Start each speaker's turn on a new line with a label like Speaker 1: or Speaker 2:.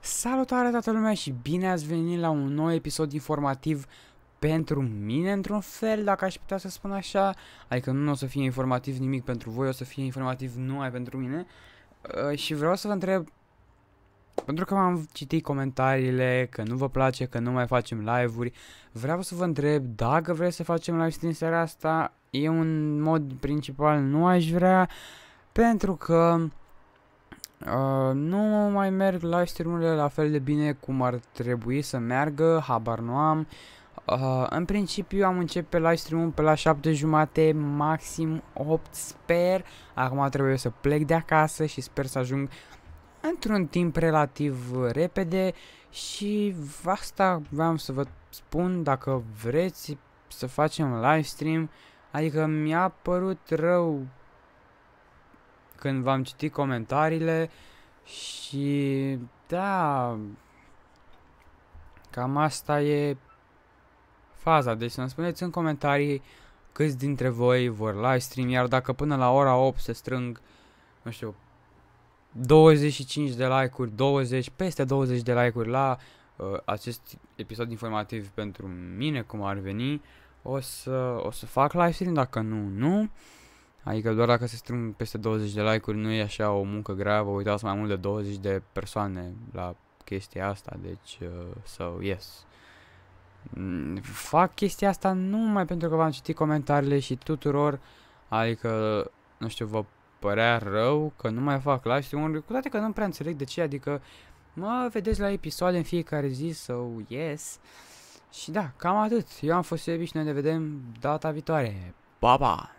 Speaker 1: Salutare toată lumea și bine ați venit la un nou episod informativ pentru mine într-un fel, dacă aș putea să spun așa, adică nu o să fie informativ nimic pentru voi, o să fie informativ numai pentru mine uh, și vreau să vă întreb, pentru că am citit comentariile, că nu vă place, că nu mai facem live-uri, vreau să vă întreb dacă vreți să facem live din seara asta, e un mod principal nu aș vrea, pentru că Uh, nu mai merg live stream la fel de bine cum ar trebui să meargă, habar nu am. Uh, în principiu am început live stream-ul pe la 7 jumate, maxim 8 sper. Acum trebuie să plec de acasă și sper să ajung într-un timp relativ repede și asta vreau să vă spun dacă vreți să facem live stream. Adică mi-a părut rău când v-am citit comentariile și da, cam asta e faza. Deci să-mi spuneți în comentarii câți dintre voi vor live stream, iar dacă până la ora 8 se strâng, nu știu, 25 de like-uri, 20, peste 20 de like-uri la uh, acest episod informativ pentru mine, cum ar veni, o să, o să fac live stream, dacă nu, nu. Adică doar dacă se strâng peste 20 de like-uri nu e așa o muncă gravă, uitați mai mult de 20 de persoane la chestia asta, deci, uh, so, yes. Fac chestia asta numai pentru că v-am citit comentariile și tuturor, adică, nu știu, vă părea rău că nu mai fac live stream-uri, cu toate că nu prea înțeleg de ce, adică mă vedeți la episoade în fiecare zi, so yes. Și da, cam atât. Eu am fost Sebi și noi ne vedem data viitoare. Pa, pa!